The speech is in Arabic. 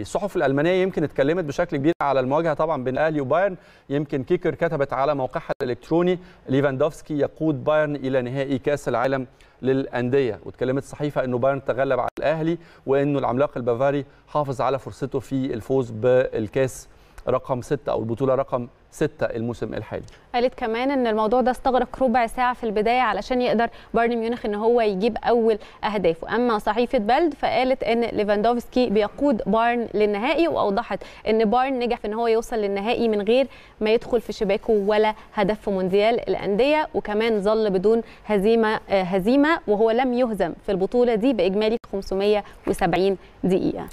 الصحف الالمانيه يمكن اتكلمت بشكل كبير على المواجهه طبعا بين الاهلي وبايرن يمكن كيكر كتبت على موقعها الالكتروني ليفاندوفسكي يقود بايرن الى نهائي كاس العالم للانديه واتكلمت الصحيفه انه بايرن تغلب على الاهلي وانه العملاق البافاري حافظ على فرصته في الفوز بالكاس رقم ستة أو البطولة رقم ستة الموسم الحالي قالت كمان ان الموضوع ده استغرق ربع ساعه في البدايه علشان يقدر بايرن ميونخ ان هو يجيب اول اهدافه اما صحيفه بلد فقالت ان ليفاندوفسكي بيقود بايرن للنهائي واوضحت ان بايرن نجح في ان هو يوصل للنهائي من غير ما يدخل في شباكه ولا هدف في مونديال الانديه وكمان ظل بدون هزيمه آه، هزيمه وهو لم يهزم في البطوله دي باجمالي 570 دقيقه